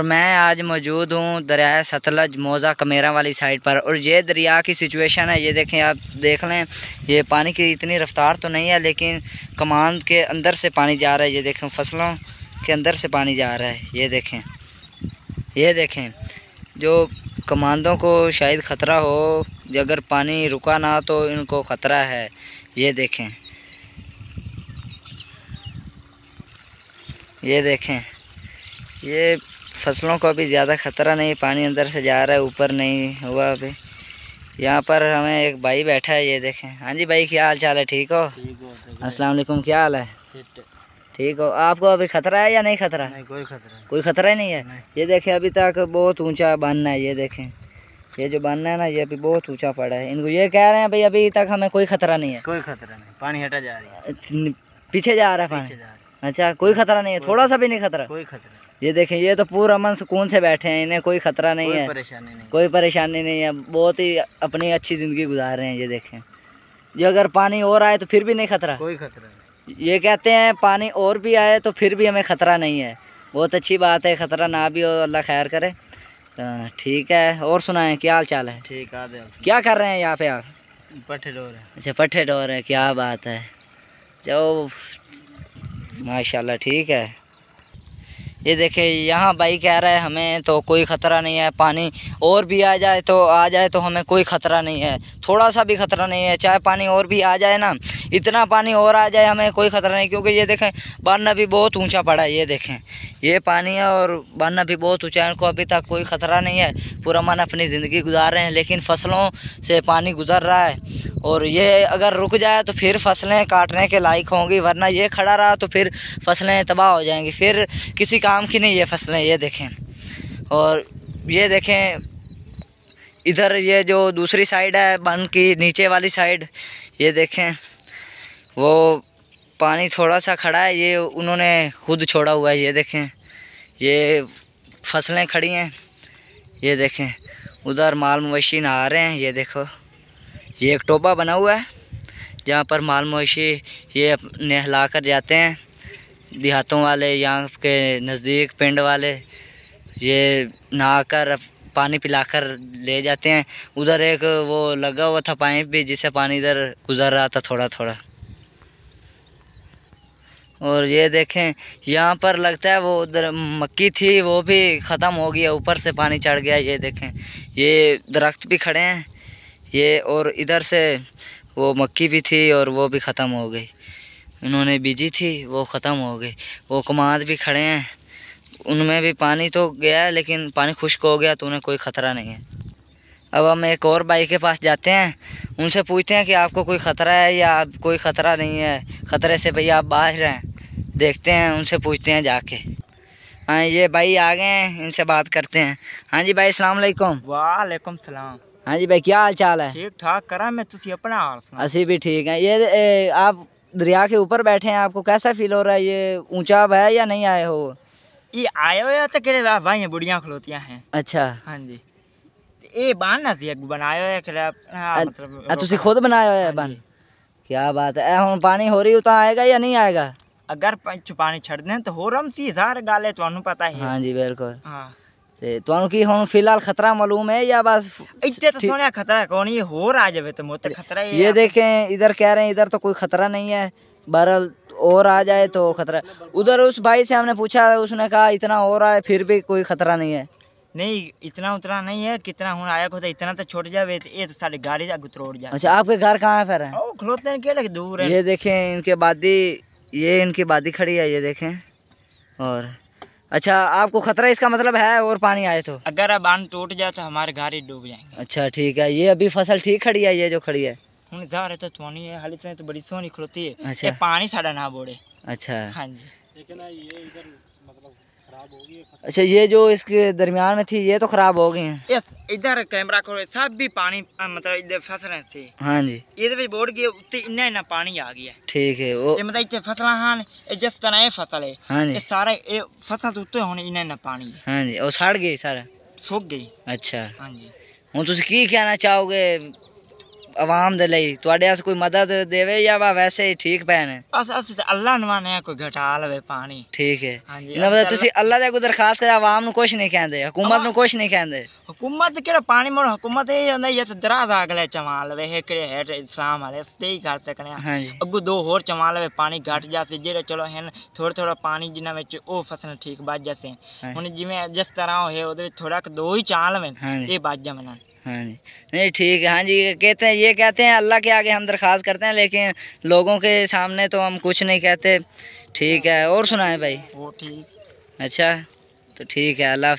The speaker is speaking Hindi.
और मैं आज मौजूद हूँ दरिया सतलज मोज़ा कमेरा वाली साइड पर और ये दरिया की सिचुएशन है ये देखें आप देख लें ये पानी की इतनी रफ़्तार तो नहीं है लेकिन कमान के अंदर से पानी जा रहा है ये देखें फसलों के अंदर से पानी जा रहा है ये देखें ये देखें जो कमांडों को शायद ख़तरा हो अगर पानी रुका ना तो इनको ख़तरा है ये देखें ये देखें ये फसलों को अभी ज़्यादा ख़तरा नहीं पानी अंदर से जा रहा है ऊपर नहीं हुआ अभी यहाँ पर हमें एक भाई बैठा है ये देखें हाँ जी भाई क्या हाल चाल है ठीक हो अस्सलाम वालेकुम क्या हाल है ठीक हो आपको अभी खतरा है या नहीं खतरा नहीं कोई खतरा कोई खतरा ही नहीं है नहीं। ये देखें अभी तक बहुत ऊंचा बनना है ये देखें ये जो बनना है ना ये अभी बहुत ऊंचा पड़ा है इनको ये कह रहे हैं भाई अभी तक हमें कोई खतरा नहीं है कोई खतरा नहीं पानी हटा जा रही है पीछे जा रहा है पानी अच्छा कोई खतरा नहीं है थोड़ा सा भी नहीं खतरा कोई खतरा ये देखें ये तो पूरा मन सुकून से बैठे हैं इन्हें कोई ख़तरा नहीं कोई है परेशानी नहीं कोई परेशानी नहीं है बहुत ही अपनी अच्छी ज़िंदगी गुजार रहे हैं ये देखें जो अगर पानी और आए तो फिर भी नहीं खतरा कोई खतरा नहीं ये कहते हैं पानी और भी आए तो फिर भी हमें ख़तरा नहीं है बहुत अच्छी बात है ख़तरा ना भी हो अल्लाह खैर करे तो ठीक है और सुनाएं क्या हाल चाल है ठीक है क्या कर रहे हैं यहाँ पे आप पट्ठे डोर है अच्छा पट्ठे डोर है क्या बात है चलो माशाल्लाह ठीक है ये देखे यहाँ बाइक आ रहा है हमें तो कोई ख़तरा नहीं है पानी और भी आ जाए तो आ जाए तो हमें कोई ख़तरा नहीं है थोड़ा सा भी ख़तरा नहीं है चाहे पानी और भी आ जाए ना इतना पानी और आ जाए हमें कोई ख़तरा नहीं क्योंकि ये देखें बांधना भी बहुत ऊंचा पड़ा है ये देखें ये पानी है और बांधना भी बहुत ऊँचा है उनको अभी तक कोई ख़तरा नहीं है पूरा मन अपनी ज़िंदगी गुजार रहे हैं लेकिन फसलों से पानी गुजर रहा है और ये अगर रुक जाए तो फिर फसलें काटने के लायक होंगी वरना ये खड़ा रहा तो फिर फसलें तबाह हो जाएंगी फिर किसी काम की नहीं ये फसलें ये देखें और ये देखें इधर ये जो दूसरी साइड है बन की नीचे वाली साइड ये देखें वो पानी थोड़ा सा खड़ा है ये उन्होंने खुद छोड़ा हुआ है ये देखें ये फसलें खड़ी हैं ये देखें उधर माल मवेशी नहा रहे हैं ये देखो ये एक टोबा बना हुआ है जहाँ पर माल मवेशी ये नहला कर जाते हैं देहातों वाले यहाँ के नज़दीक पिंड वाले ये नहाकर पानी पिलाकर ले जाते हैं उधर एक वो लगा हुआ था पाइप भी जिससे पानी इधर गुजर रहा था थोड़ा थोड़ा और ये देखें यहाँ पर लगता है वो उधर मक्की थी वो भी ख़त्म हो गया ऊपर से पानी चढ़ गया ये देखें ये दरख्त भी खड़े हैं ये और इधर से वो मक्की भी थी और वो भी ख़त्म हो गई उन्होंने बीजी थी वो ख़त्म हो गई वो कमाद भी खड़े हैं उनमें भी पानी तो गया है लेकिन पानी खुश्क हो गया तो उन्हें कोई ख़तरा नहीं है अब हम एक और भाई के पास जाते हैं उनसे पूछते हैं कि आपको कोई ख़तरा है या आप कोई ख़तरा नहीं है ख़तरे से भैया आप बाहर हैं देखते हैं उनसे पूछते हैं जाके हाँ ये भाई आ गए हैं इनसे बात करते हैं हाँ जी भाई अलैक् वालेकुम सलाम हाँ जी भाई क्या हाल चाल है ठीक ठाक करा मैं तुम अपना हाल सुना असी भी ठीक है ये ए, आप दरिया के ऊपर बैठे हैं आपको कैसा फील हो रहा है ये ऊंचा है या नहीं आए हो ये आए हो या तो कह भाई बुढ़िया खलोतियाँ हैं अच्छा हाँ जी ये बन ना सी बनाया है हाँ, मतलब तुम खुद बनाया है हाँ बन क्या बात है हम पानी हो रही हो तो आएगा या नहीं आएगा अगर पानी छड़ दें तो हो रम सी सारे गाल है तो पता है हाँ जी बिल्कुल हाँ तो फिलहाल खतरा मालूम है या बस इतने तो खतरा कौन ये हो रहा है तो मोते खतरा ये, ये देखें इधर कह रहे हैं इधर तो कोई खतरा नहीं है बहरल और आ जाए तो खतरा उधर उस भाई से हमने पूछा उसने कहा इतना हो रहा है फिर भी कोई खतरा नहीं है नहीं इतना उतना नहीं है कितना होना आया होता तो इतना तो छोड़ जाए तो ये तो सारी गाड़ी जा तोड़ जाए अच्छा आपके घर कहाँ है फिर खलोते हैं लगे दूर है ये देखें इनके बादी ये इनकी बादी खड़ी है ये देखें और अच्छा आपको खतरा इसका मतलब है और पानी आए तो अगर बांध टूट जाए तो हमारे घर ही डूब जाएंगे अच्छा ठीक है ये अभी फसल ठीक खड़ी है ये जो खड़ी है ਹੁਣ ਜ਼ਾਹਰ ਤਾਂ तो ਇਹ ਹਾਲੇ ਤਾਂ ਬੜੀ ਸੋਹਣੀ ਖਲੋਤੀ ਹੈ ਇਹ ਪਾਣੀ ਸਾਡਾ ਨਾ ਬੋੜੇ ਅੱਛਾ ਹਾਂਜੀ ਲੇਕਿਨ ਇਹ ਇਧਰ अच्छा ये जो इसके दरमियान में थी ये तो खराब हो गई है यस इधर कैमरा करो सब भी पानी मतलब इधर फस रहे थे हाँ जी ये तो बोर्ड गए इन्ना इन्ना पानी आ गया ठीक है वो ये मतलब फसल हैं हाँ, जिस तरह ये फसल है हाँ जी सारा ये फसल तो उत्ते होने इन्ना इन्ना पानी है हाँ जी और सड़ गई सारा सूख गई अच्छा हाँ जी हूँ तुम की कहना चाहोगे आवाम कोई मदद देवे या वैसे ही ठीक पैने अल्लाह नवाने घटा लवे पानी ठीक है हाँ अल्लाह दरखास्त कर आवाम कुछ नहीं कहते हुकूमत कुछ नहीं कहते हुकूमत पानी मोड़ हुकूमत ये दराज आग ले चवा लवे इस्लाम वाले स्टे कर सकने हाँ अगू दो होर चवा लवे पानी घट जासे जेड़ा चलो हेन थोड़ा थोड़ा पानी जिन्हें फसल ठीक बच सी हाँ। हुन जिम्मे जिस तरह थोड़ा दो ही चा लवे बच जावे हाँ जी नहीं ठीक है हाँ जी कहते हैं ये कहते हैं अल्लाह के आगे हम दरख्वास्त करते हैं लेकिन लोगों के सामने तो हम कुछ नहीं कहते ठीक है और सुनाए भाई वो ठीक अच्छा तो ठीक है अल्लाह